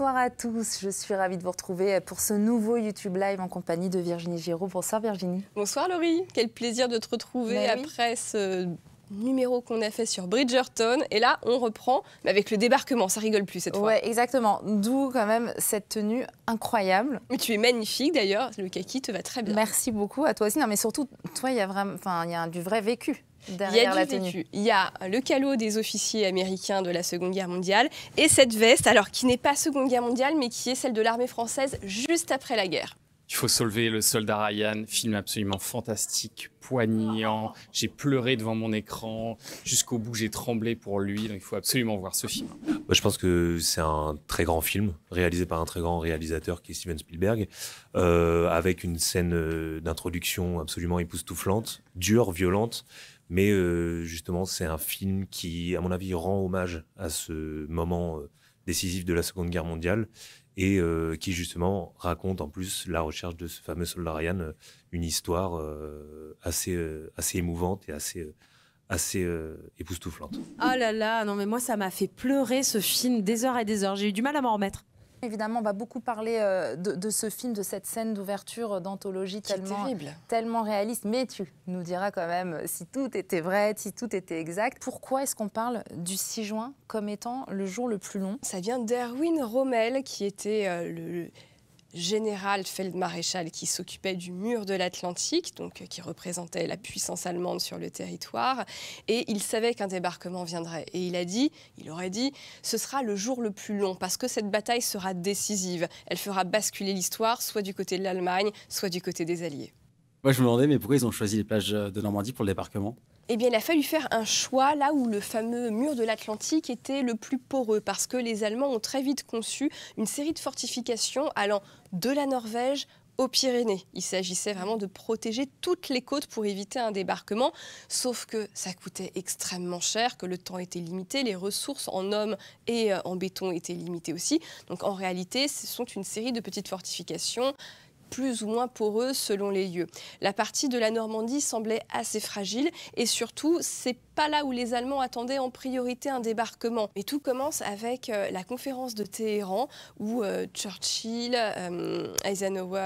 Bonsoir à tous, je suis ravie de vous retrouver pour ce nouveau YouTube Live en compagnie de Virginie Giraud. Bonsoir Virginie. Bonsoir Laurie, quel plaisir de te retrouver ben après ce numéro qu'on a fait sur Bridgerton. Et là, on reprend, avec le débarquement, ça rigole plus cette fois. Ouais, exactement. D'où quand même cette tenue incroyable. Mais tu es magnifique d'ailleurs, le kaki te va très bien. Merci beaucoup à toi aussi. Non, mais surtout, toi, il y a il y a du vrai vécu il y a Il y a le calot des officiers américains de la Seconde Guerre mondiale et cette veste, alors qui n'est pas Seconde Guerre mondiale, mais qui est celle de l'armée française juste après la guerre. Il faut sauver le soldat Ryan, film absolument fantastique, poignant. J'ai pleuré devant mon écran. Jusqu'au bout, j'ai tremblé pour lui. Donc, il faut absolument voir ce film. Je pense que c'est un très grand film, réalisé par un très grand réalisateur qui est Steven Spielberg, euh, avec une scène euh, d'introduction absolument époustouflante, dure, violente, mais euh, justement, c'est un film qui, à mon avis, rend hommage à ce moment euh, décisif de la Seconde Guerre mondiale et euh, qui justement raconte en plus la recherche de ce fameux soldat Ryan, une histoire assez, assez émouvante et assez, assez époustouflante. Oh là là, non mais moi ça m'a fait pleurer ce film des heures et des heures, j'ai eu du mal à m'en remettre. Évidemment, on va beaucoup parler euh, de, ce film, de cette scène d'ouverture euh, d'anthologie tellement, tellement réaliste. Mais tu nous diras quand même euh, si tout était vrai, si tout était exact. Pourquoi est-ce qu'on parle du 6 juin comme étant le jour le plus long Ça vient d'Erwin Rommel, qui était le général Feldmaréchal qui s'occupait du mur de l'Atlantique, donc euh, qui représentait la puissance allemande sur le territoire, et il savait qu'un débarquement viendrait. Et il a dit, il aurait dit, ce sera le jour le plus long parce que cette bataille sera décisive. Elle fera basculer l'histoire, soit du côté de l'Allemagne, soit du côté des Alliés. Moi, je me demandais, mais pourquoi ils ont choisi les plages de Normandie pour le débarquement eh bien, il a fallu faire un choix là où le fameux mur de l'Atlantique était le plus poreux, parce que les Allemands ont très vite conçu une série de fortifications allant de la Norvège aux Pyrénées. Il s'agissait vraiment de protéger toutes les côtes pour éviter un débarquement, sauf que ça coûtait extrêmement cher, que le temps était limité, les ressources en hommes et euh, en béton étaient limitées aussi. Donc en réalité, ce sont une série de petites fortifications plus ou moins poreux selon les lieux. La partie de la Normandie semblait assez fragile et surtout, c'est pas là où les Allemands attendaient en priorité un débarquement. Mais tout commence avec euh, la conférence de Téhéran où euh, Churchill, euh, Eisenhower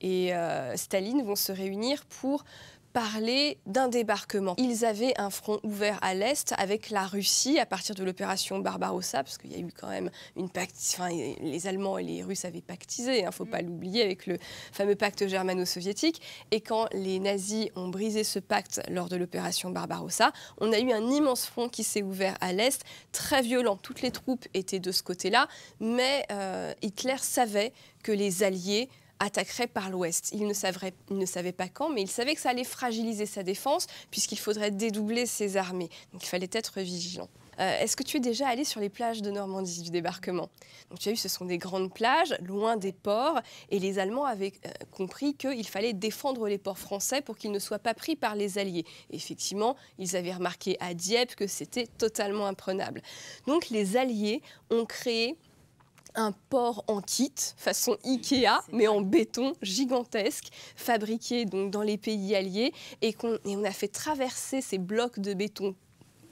et Staline vont se réunir pour parler d'un débarquement. Ils avaient un front ouvert à l'Est avec la Russie à partir de l'opération Barbarossa, parce qu'il y a eu quand même une pacte. Enfin, les Allemands et les Russes avaient pactisé, il hein, ne faut mm. pas l'oublier, avec le fameux pacte germano-soviétique. Et quand les nazis ont brisé ce pacte lors de l'opération Barbarossa, on a eu un immense front qui s'est ouvert à l'Est, très violent. Toutes les troupes étaient de ce côté-là, mais euh, Hitler savait que les Alliés attaquerait par l'Ouest. Il ne, savait, pas quand, mais il savait que ça allait fragiliser sa défense, puisqu'il faudrait dédoubler ses armées. il fallait être vigilant. Euh, est-ce que tu es déjà allé sur les plages de Normandie du débarquement Donc tu as vu, ce sont des grandes plages, loin des ports, et les Allemands avaient euh, compris qu'il fallait défendre les ports français pour qu'ils ne soient pas pris par les Alliés. effectivement, ils avaient remarqué à Dieppe que c'était totalement imprenable. Donc les Alliés ont créé un port en kit, façon Ikea, mais en béton gigantesque, fabriqué donc dans les pays alliés, et, on, et on a fait traverser ces blocs de béton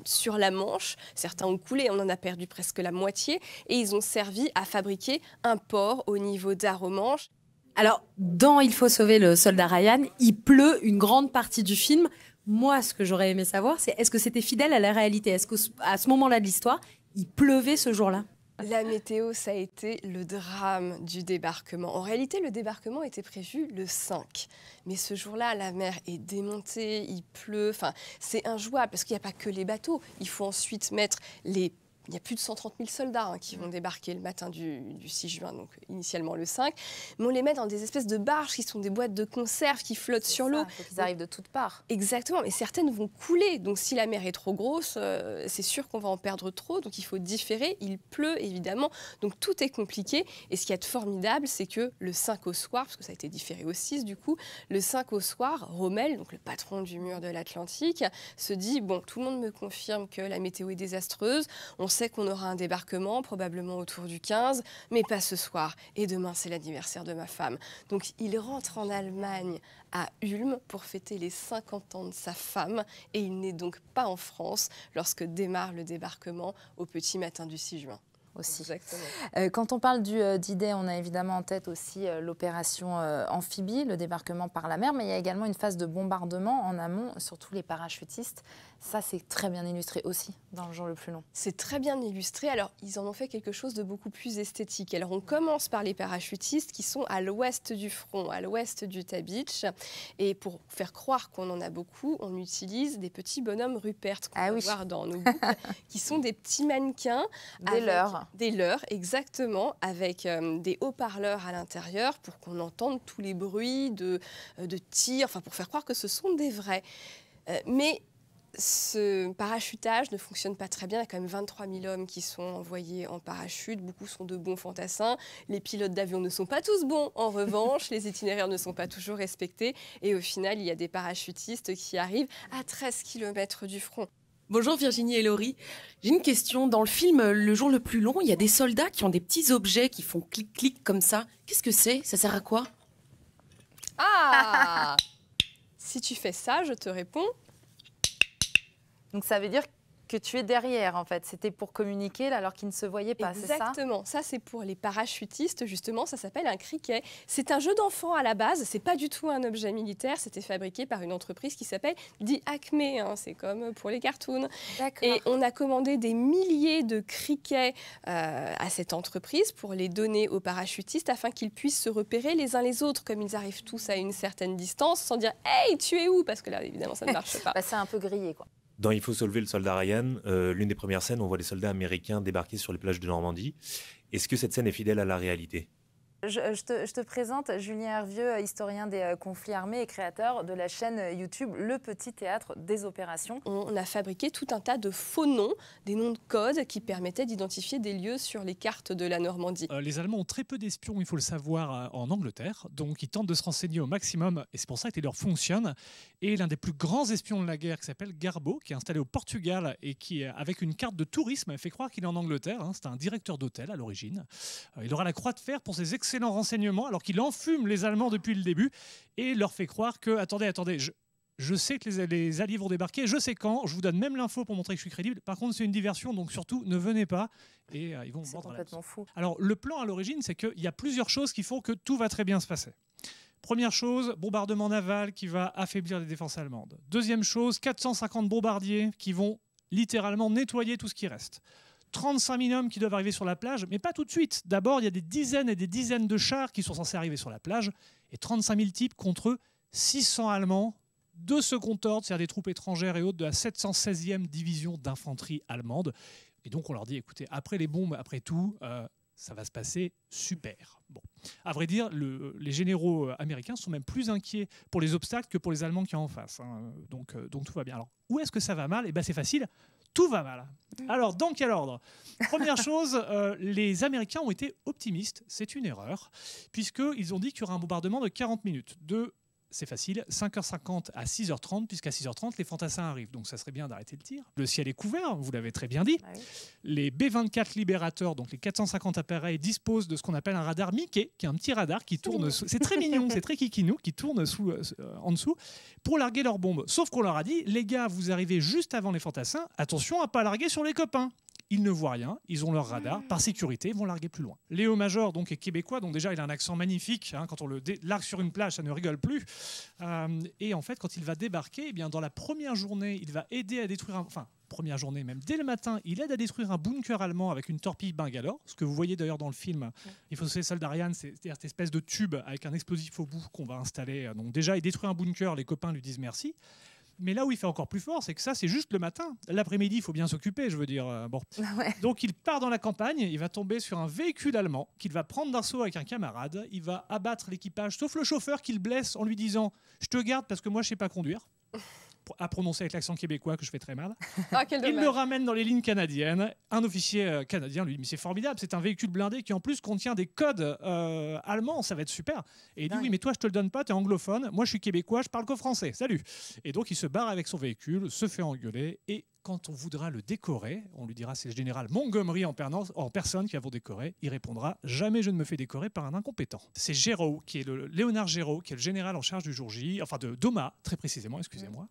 sur la Manche. Certains ont coulé, on en a perdu presque la moitié, et ils ont servi à fabriquer un port au niveau d'Aromanche. Alors, dans Il faut sauver le soldat Ryan, il pleut une grande partie du film. Moi, ce que j'aurais aimé savoir, c'est est-ce que c'était fidèle à la réalité Est-ce qu'à ce, moment-là de l'histoire, il pleuvait ce jour-là la météo, ça a été le drame du débarquement. En réalité, le débarquement était prévu le 5. Mais ce jour-là, la mer est démontée, il pleut, enfin, c'est injouable parce qu'il n'y a pas que les bateaux. Il faut ensuite mettre les il y a plus de 130 000 soldats hein, qui mm. vont débarquer le matin du, 6 juin, donc initialement le 5. Mais on les met dans des espèces de barges qui sont des boîtes de conserve qui flottent sur l'eau. Ils arrivent de toutes parts. Exactement, mais certaines vont couler. Donc si la mer est trop grosse, euh, c'est sûr qu'on va en perdre trop. Donc il faut différer. Il pleut évidemment, donc tout est compliqué. Et ce qu'il y a de formidable, c'est que le 5 au soir, parce que ça a été différé au 6 du coup, le 5 au soir, Rommel, donc le patron du mur de l'Atlantique, se dit bon, tout le monde me confirme que la météo est désastreuse. On on sait qu'on aura un débarquement, probablement autour du 15, mais pas ce soir. Et demain, c'est l'anniversaire de ma femme. Donc il rentre en Allemagne à Ulm pour fêter les 50 ans de sa femme. Et il n'est donc pas en France lorsque démarre le débarquement au petit matin du 6 juin. Aussi. Euh, quand on parle euh, d'idée, on a évidemment en tête aussi euh, l'opération amphibie, le débarquement par la mer, mais il y a également une phase de bombardement en amont surtout tous les parachutistes ça, c'est très bien illustré aussi dans le genre le plus long. C'est très bien illustré. Alors, ils en ont fait quelque chose de beaucoup plus esthétique. Alors, on commence par les parachutistes qui sont à l'ouest du front, à l'ouest du Tabitch. Et pour faire croire qu'on en a beaucoup, on utilise des petits bonhommes Rupert qu'on ah voir dans nos qui sont des petits mannequins. Des leurres. Des leurs, exactement, avec euh, des haut-parleurs à l'intérieur pour qu'on entende tous les bruits de, euh, de tirs, enfin, pour faire croire que ce sont des vrais. Euh, mais ce parachutage ne fonctionne pas très bien. Il y a quand même 23 000 hommes qui sont envoyés en parachute. Beaucoup sont de bons fantassins. Les pilotes d'avion ne sont pas tous bons. En revanche, les itinéraires ne sont pas toujours respectés. Et au final, il y a des parachutistes qui arrivent à 13 km du front. Bonjour Virginie et Laurie. J'ai une question. Dans le film Le jour le plus long, il y a des soldats qui ont des petits objets qui font clic-clic comme ça. Qu'est-ce que c'est Ça sert à quoi Ah Si tu fais ça, je te réponds donc ça veut dire que tu es derrière, en fait. C'était pour communiquer, alors qu'ils ne se voyaient pas, c'est ça Exactement. Ça, c'est pour les parachutistes, justement. Ça s'appelle un criquet. C'est un jeu d'enfant à la base. C'est pas du tout un objet militaire. C'était fabriqué par une entreprise qui s'appelle The Acme. Hein. C'est comme pour les cartoons. Et on a commandé des milliers de criquets euh, à cette entreprise pour les donner aux parachutistes afin qu'ils puissent se repérer les uns les autres, comme ils arrivent tous à une certaine distance, sans dire Hey, tu es où Parce que là, évidemment, ça ne marche pas. Bah, c'est un peu grillé, quoi. Dans Il faut sauver le soldat Ryan, euh, l'une des premières scènes, on voit des soldats américains débarquer sur les plages de Normandie. Est-ce que cette scène est fidèle à la réalité euh, je, te, présente Julien Hervieux, euh, historien des euh, conflits armés et créateur de la chaîne YouTube Le Petit Théâtre des Opérations. On a fabriqué tout un tas de faux noms, des noms de code qui permettaient d'identifier des lieux sur les cartes de la Normandie. les Allemands ont très peu d'espions, il faut le savoir, en Angleterre, donc ils tentent de se renseigner au maximum et c'est pour ça que leur fonctionne. Et l'un des plus grands espions de la guerre qui s'appelle Garbo, qui est installé au Portugal et qui, avec une carte de tourisme, fait croire qu'il est en Angleterre. Hein. c'est un directeur d'hôtel à l'origine. Il aura la croix de fer pour ses excellent renseignement, alors qu'il enfume les Allemands depuis le début et leur fait croire que, attendez, attendez, je, sais que les, alliés vont débarquer, je sais quand, je vous donne même l'info pour montrer que je suis crédible. Par contre, c'est une diversion, donc surtout, ne venez pas. Et euh, ils vont mordre complètement fou. Alors, le plan à l'origine, c'est qu'il y a plusieurs choses qui font que tout va très bien se passer. Première chose, bombardement naval qui va affaiblir les défenses allemandes. Deuxième chose, 450 bombardiers qui vont littéralement nettoyer tout ce qui reste. 35 000 hommes qui doivent arriver sur la plage, mais pas tout de suite. D'abord, il y a des dizaines et des dizaines de chars qui sont censés arriver sur la plage, et 35 000 types contre eux, 600 Allemands, de second ordre, c'est-à-dire des troupes étrangères et autres de la 716e division d'infanterie allemande. Et donc on leur dit, écoutez, après les bombes, après tout, euh, ça va se passer super. Bon, à vrai dire, les généraux euh, américains sont même plus inquiets pour les obstacles que pour les Allemands qui en face. Hein. Donc, euh, donc tout va bien. Alors, où est-ce que ça va mal Eh bien, c'est facile tout va mal. Alors, dans quel ordre Première chose, euh, les Américains ont été optimistes. C'est une erreur, puisqu'ils ont dit qu'il y aura un bombardement de 40 minutes. De c'est facile, 5h50 à 6h30, puisqu'à 6h30, les fantassins arrivent. Donc ça serait bien d'arrêter le tir. Le ciel est couvert, vous l'avez très bien dit. Bah les B-24 Libérateurs, donc les 450 appareils, disposent de ce qu'on appelle un radar Mickey, qui est un petit radar qui tourne. C'est très mignon, c'est très kikinou, qui tourne sous, euh, euh, en dessous pour larguer leurs bombes. Sauf qu'on leur a dit, les gars, vous arrivez juste avant les fantassins, attention à pas larguer sur les copains ils ne voient rien, ils ont leur radar, hmm. par sécurité, ils vont larguer plus loin. Léo Major, donc, est québécois, donc déjà, il a un accent magnifique. Hein, quand on le largue sur une plage, ça ne rigole plus. Euh, et en fait, quand il va débarquer, eh bien, dans la première journée, il va aider à détruire Enfin, première journée, même dès le matin, il aide à détruire un bunker allemand avec une torpille Bangalore, ce que vous voyez d'ailleurs dans le film. Il faut se soldat d'Ariane, c'est cette espèce de tube avec un explosif au bout qu'on va installer. Euh, donc déjà, il détruit un bunker, les copains lui disent merci mais là où il fait encore plus fort, c'est que ça, c'est juste le matin. L'après-midi, il faut bien s'occuper, je veux dire. Euh, Donc il part dans la campagne, il va tomber sur un véhicule allemand qu'il va prendre d'un saut avec un camarade. Il va abattre l'équipage, sauf le chauffeur qu'il blesse en lui disant Je te garde parce que moi, je sais pas conduire à prononcer avec l'accent québécois que je fais très mal. Ah, il le ramène dans les lignes canadiennes. Un officier euh, canadien lui dit Mais c'est formidable, c'est un véhicule blindé qui en plus contient des codes euh, allemands, ça va être super. Et il dit Oui, mais toi, je te le donne pas, es anglophone. Moi, je suis québécois, je parle qu'au français. Salut. Et donc, il se barre avec son véhicule, se fait engueuler et quand on voudra le décorer, on lui dira c'est le général Montgomery en, personne qui a vous décorer », Il répondra jamais je ne me fais décorer par un incompétent. C'est Géraud, qui est le Léonard Géraud, qui est le général en charge du jour J, enfin de Doma très précisément, excusez-moi.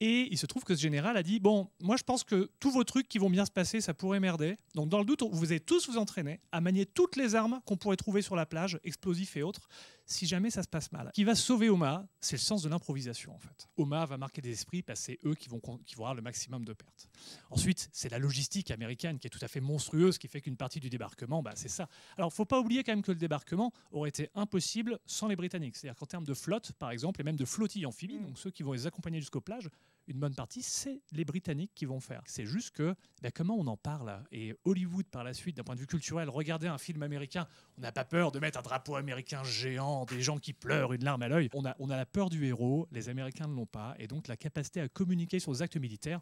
Et il se trouve que ce général a dit bon, moi je pense que tous vos trucs qui vont bien se passer, ça pourrait merder. Donc dans le doute, vous allez tous vous entraîner à manier toutes les armes qu'on pourrait trouver sur la plage, explosifs et autres si jamais ça se passe mal. qui va sauver Oma, c'est le sens de l'improvisation en fait. Oma va marquer des esprits parce que c'est eux qui vont, qui avoir le maximum de pertes. Ensuite, c'est la logistique américaine qui est tout à fait monstrueuse, qui fait qu'une partie du débarquement, bah, c'est ça. Alors, faut pas oublier quand même que le débarquement aurait été impossible sans les Britanniques. C'est-à-dire qu'en termes de flotte, par exemple, et même de flottille amphibie, mm. donc ceux qui vont les accompagner jusqu'aux plages, une bonne partie, c'est les Britanniques qui vont faire. C'est juste que bah, comment on en parle Et Hollywood, par la suite, d'un point de vue culturel, regarder un film américain, on n'a pas peur de mettre un drapeau américain géant des gens qui pleurent une larme à l'œil. On a, on a la peur du héros, les Américains ne l'ont pas, et donc la capacité à communiquer sur les actes militaires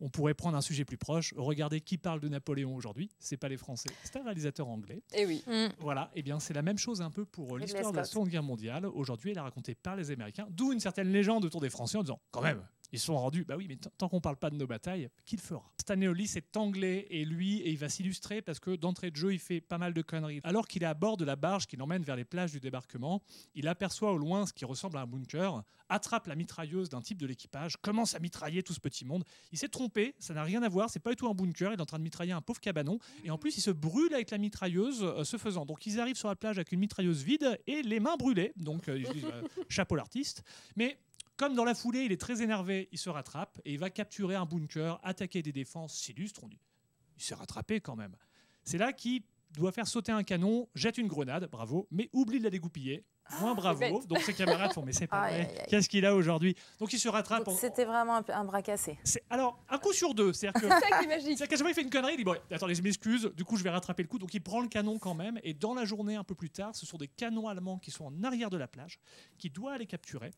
on pourrait prendre un sujet plus proche. Regardez qui parle de Napoléon aujourd'hui. C'est pas les Français, c'est un réalisateur anglais. Et eh oui. Mm. Voilà. Et eh bien, c'est la même chose un peu pour euh, l'histoire de la Seconde Guerre mondiale. Aujourd'hui, elle est racontée par les Américains, d'où une certaine légende autour des Français en disant quand même, ils sont rendus, bah oui, mais tant qu'on parle pas de nos batailles, qu'il fera Stanéoli, c'est anglais, et lui, et il va s'illustrer parce que d'entrée de jeu, il fait pas mal de conneries. Alors qu'il est à bord de la barge qui l'emmène vers les plages du débarquement, il aperçoit au loin ce qui ressemble à un bunker, attrape la mitrailleuse d'un type de l'équipage, commence à mitrailler tout ce petit monde. Il s'est trompé, ça n'a rien à voir, c'est pas du tout un bunker, il est en train de mitrailler un pauvre cabanon, et en plus, il se brûle avec la mitrailleuse euh, se ce faisant. Donc ils arrivent sur la plage avec une mitrailleuse vide et les mains brûlées, donc euh, euh, chapeau l'artiste. Mais comme dans la foulée, il est très énervé, il se rattrape et il va capturer un bunker, attaquer des défenses s'illustre. Il s'est rattrapé quand même. C'est là qu'il doit faire sauter un canon, jette une grenade, bravo, mais oublie de la dégoupiller. Ah, Moins bravo. Donc ses camarades font, mais c'est pas Qu'est-ce qu'il a aujourd'hui Donc il se rattrape. C'était vraiment un, bras cassé. Alors, un coup sur deux. C'est-à-dire que. ça C'est il fait une connerie, il dit, bon, attendez, je m'excuse, du coup, je vais rattraper le coup. Donc il prend le canon quand même. Et dans la journée, un peu plus tard, ce sont des canons allemands qui sont en arrière de la plage, qui doit aller capturer.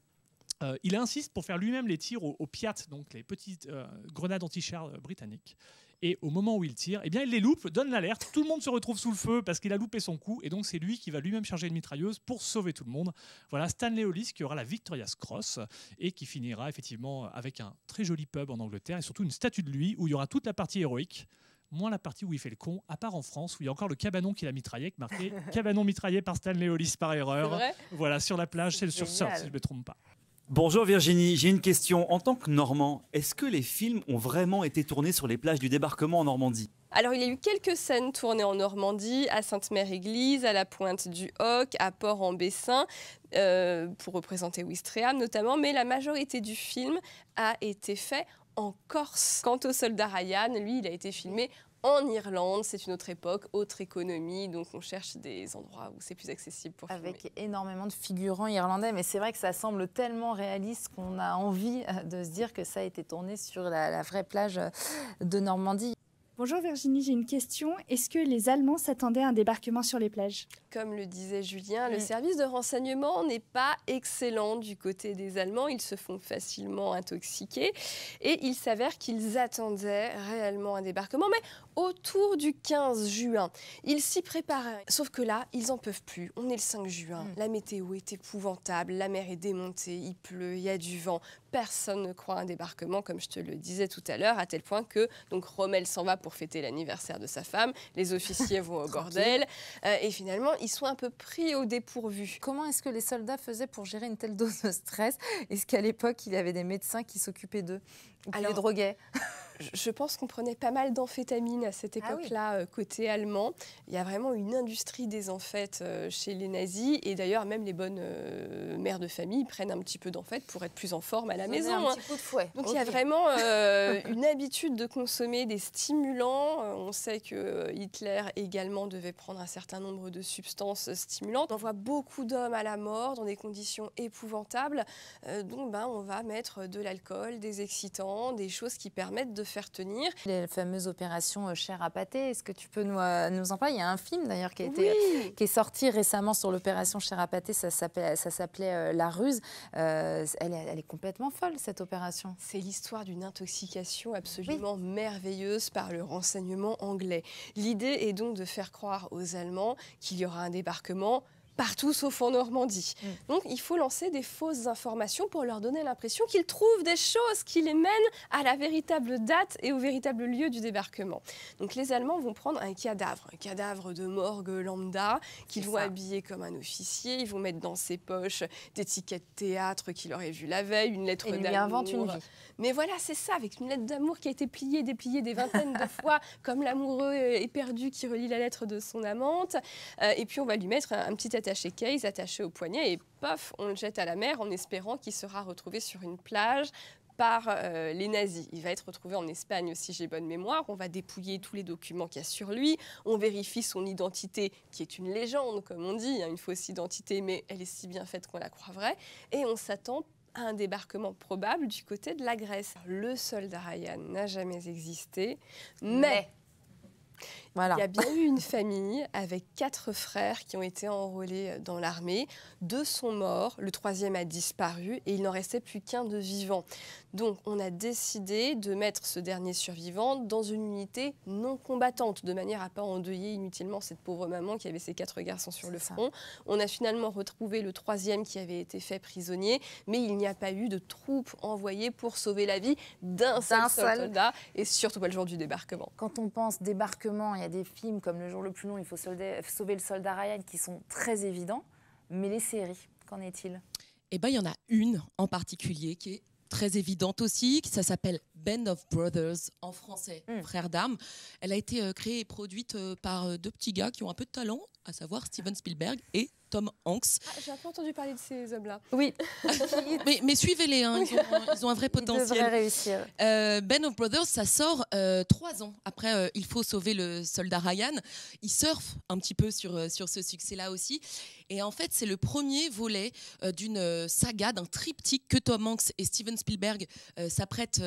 Euh, il insiste pour faire lui-même les tirs aux, Piat, donc les petites euh, grenades anti-char euh, britanniques. Et au moment où il tire, eh bien, il les loupe, donne l'alerte. Tout le monde se retrouve sous le feu parce qu'il a loupé son coup. Et donc, c'est lui qui va lui-même charger une mitrailleuse pour sauver tout le monde. Voilà Stanley Hollis qui aura la Victoria's Cross et qui finira effectivement avec un très joli pub en Angleterre et surtout une statue de lui où il y aura toute la partie héroïque moins la partie où il fait le con, à part en France où il y a encore le cabanon qu'il a mitraillé, marqué cabanon mitraillé par Stanley Hollis par erreur. Voilà, sur la plage, c'est le sursort si je ne me trompe pas. Bonjour Virginie, j'ai une question. En tant que Normand, est-ce que les films ont vraiment été tournés sur les plages du débarquement en Normandie alors, il y a eu quelques scènes tournées en Normandie, à Sainte-Mère-Église, à la Pointe du Hoc, à Port-en-Bessin, euh, pour représenter Ouistreham notamment, mais la majorité du film a été fait en Corse. Quant au soldat Ryan, lui, il a été filmé en Irlande, c'est une autre époque, autre économie, donc on cherche des endroits où c'est plus accessible pour Avec énormément de figurants irlandais, mais c'est vrai que ça semble tellement réaliste qu'on a envie euh, de se dire que ça a été tourné sur la vraie plage euh, de Normandie. Bonjour Virginie, j'ai une question. Est-ce que les Allemands s'attendaient à un débarquement sur les plages Comme le disait Julien, le service de renseignement n'est pas excellent du côté des Allemands. Ils se font facilement intoxiquer et il s'avère qu'ils attendaient réellement un débarquement, mais autour du 15 juin. Ils s'y préparaient. Sauf que là, ils n'en peuvent plus. On est le 5 juin. Mm. La météo est épouvantable, la mer est démontée, il pleut, il y a du vent personne ne croit un débarquement, comme je te le disais tout à l'heure, à tel point que donc Rommel s'en va pour fêter l'anniversaire de sa femme, les officiers vont au bordel, euh, et finalement, ils sont un peu pris au dépourvu. Comment est-ce que les soldats faisaient pour gérer une telle dose de stress Est-ce qu'à l'époque, il y avait des médecins qui s'occupaient d'eux, ou les droguaient je pense qu'on prenait pas mal d'amphétamines à cette ah époque-là, euh, côté allemand. Il y a vraiment une industrie des amphètes euh, chez les nazis. Et d'ailleurs, même les bonnes euh, mères de famille prennent un petit peu d'amphètes pour être plus en forme à la maison. Hein. Donc il y a vraiment une habitude de consommer des stimulants. On sait que Hitler également devait prendre un certain nombre de substances stimulantes. On voit beaucoup d'hommes à la mort dans des conditions épouvantables. donc ben, on va mettre de l'alcool, des excitants, des choses qui permettent de faire tenir. La fameuse opération euh, cher à pâté, est-ce que tu peux euh, nous, en parler Il y a un film d'ailleurs qui, euh, qui est sorti récemment sur l'opération cher à pâté, ça s'appelait La Ruse. elle, est, complètement folle cette opération. C'est l'histoire d'une intoxication absolument merveilleuse par le renseignement anglais. L'idée est donc de faire croire aux Allemands qu'il y aura un débarquement partout sauf en Normandie. Mm. Donc il faut lancer des fausses informations pour leur donner l'impression qu'ils trouvent des choses qui les mènent à la véritable date et au véritable lieu du débarquement. Donc les Allemands vont prendre un cadavre, un cadavre de morgue lambda qu'ils vont habiller comme un officier, ils vont mettre dans ses poches des tickets de théâtre qu'il aurait vu la veille, une lettre d'amour. une Mais voilà, c'est ça, avec une lettre d'amour qui a été pliée, dépliée des vingtaines de fois, comme l'amoureux éperdu qui relit la lettre de son amante. Euh, et puis on va lui mettre un, un petit attaché attaché au poignet, et pof, on le jette à la mer en espérant qu'il sera retrouvé sur une plage par euh, les nazis. Il va être retrouvé en Espagne, si j'ai bonne mémoire. On va dépouiller tous les documents qu'il y a sur lui. On vérifie son identité, qui est une légende, comme on dit, hein, une fausse identité, mais elle est si bien faite qu'on la croit vraie. Et on s'attend à un débarquement probable du côté de la Grèce. Le soldat Ryan n'a jamais existé, mais il y a bien eu une famille avec quatre frères qui ont été enrôlés euh, dans l'armée. Deux sont morts, le troisième a disparu et il n'en restait plus qu'un de vivant. Donc on a décidé de mettre ce dernier survivant dans une unité non combattante, de manière à ne pas endeuiller inutilement cette pauvre maman qui avait ses quatre garçons sur le front. On a finalement retrouvé le troisième qui avait été fait prisonnier, mais il n'y a pas eu de troupes envoyées pour sauver la vie d'un seul, soldat, et surtout pas le jour du débarquement. Quand on pense débarquement il y a des films comme Le jour le plus long, Il faut sauver le soldat Ryan qui sont très évidents, mais les séries, qu'en est-il Eh bien, il y en a une en particulier qui est très évidente aussi, ça s'appelle Band of Brothers en français, hmm. frère Frères d'armes. Elle a été euh, créée et produite euh, par euh, deux petits gars qui ont un peu de talent, à savoir Steven Spielberg et Tom Hanks. Ah, j'ai un peu entendu parler de ces hommes-là. Oui. mais, suivez-les, hein, ils, ont un vrai potentiel. Ils réussir. Euh, ben of Brothers, ça sort trois ans après Il faut sauver le soldat Ryan. Ils surfent un petit peu sur, sur ce succès-là aussi. Et en fait, c'est le premier volet d'une saga, d'un triptyque que Tom Hanks et Steven Spielberg s'apprêtent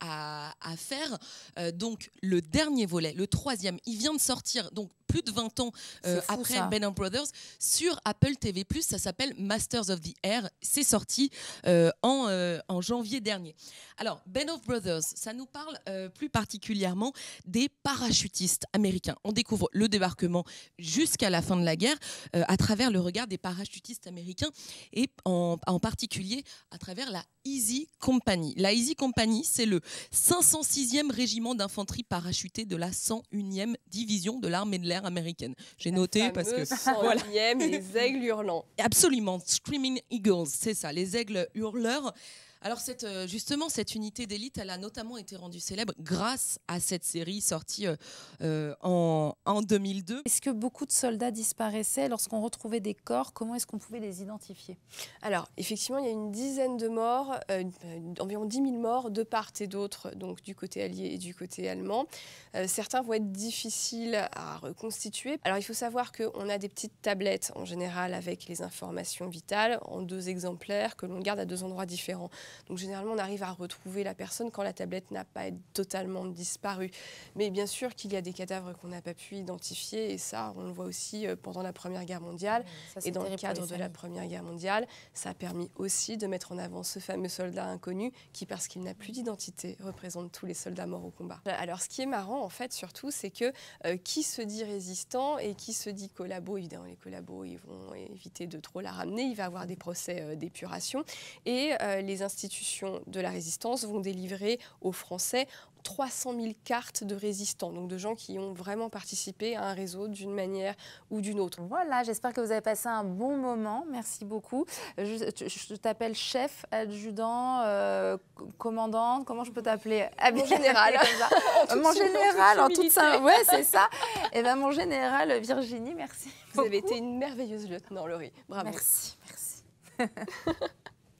à, faire. Euh, donc le dernier volet, le troisième, il vient de sortir. Donc plus de 20 ans euh, après Ben Ben Brothers, sur Apple TV+. Ça s'appelle Masters of the Air. C'est sorti euh, euh, en, janvier dernier. Alors, Ben of Brothers, ça nous parle plus particulièrement des parachutistes américains. On découvre le débarquement jusqu'à la fin de la guerre à travers le regard des parachutistes américains et en, en particulier à travers la Easy Company. La Easy Company, c'est le 506e régiment d'infanterie parachutée de la 101e division de l'armée de l'air américaine. J'ai noté parce que voilà. les aigles hurlants. Absolument, screaming eagles, c'est ça, les aigles hurleurs. Alors cette, euh, justement, cette unité d'élite, elle a notamment été rendue célèbre grâce à cette série sortie euh, euh, en, 2002. Est-ce que beaucoup de soldats disparaissaient lorsqu'on retrouvait des corps Comment est-ce qu'on pouvait les identifier Alors effectivement, il y a une dizaine de morts, environ 10 000 morts de part et d'autre, donc du côté allié et du côté allemand. certains vont être difficiles à reconstituer. Alors il faut savoir qu'on a des petites tablettes en général avec les informations vitales en deux exemplaires que l'on garde à deux endroits différents. Donc généralement, on arrive à retrouver la personne quand la tablette n'a pas totalement disparu. Mais bien sûr qu'il y a des cadavres qu'on n'a pas pu identifier, et ça, on le voit aussi euh, pendant la Première Guerre mondiale. et dans le cadre de la Première Guerre mondiale, ça a permis aussi de mettre en avant ce fameux soldat inconnu qui, parce qu'il n'a plus d'identité, représente tous les soldats morts au combat. Alors ce qui est marrant, en fait, surtout, c'est que euh, qui se dit résistant et qui se dit collabo, évidemment, les collabos, ils vont éviter de trop la ramener, il va avoir des procès euh, d'épuration. Et les institutions institutions de la résistance vont délivrer aux Français 300 000 cartes de résistants, donc de gens qui ont vraiment participé à un réseau d'une manière ou d'une autre. Voilà, j'espère que vous avez passé un bon moment. Merci beaucoup. Je, t'appelle chef, adjudant, euh, commandante, Comment je peux t'appeler ah, Mon général. mon général, en toute simple. Ouais, c'est ça. Et eh ben mon général, Virginie, merci. Vous avez été une merveilleuse lieutenant, Laurie. Bravo. Merci, merci.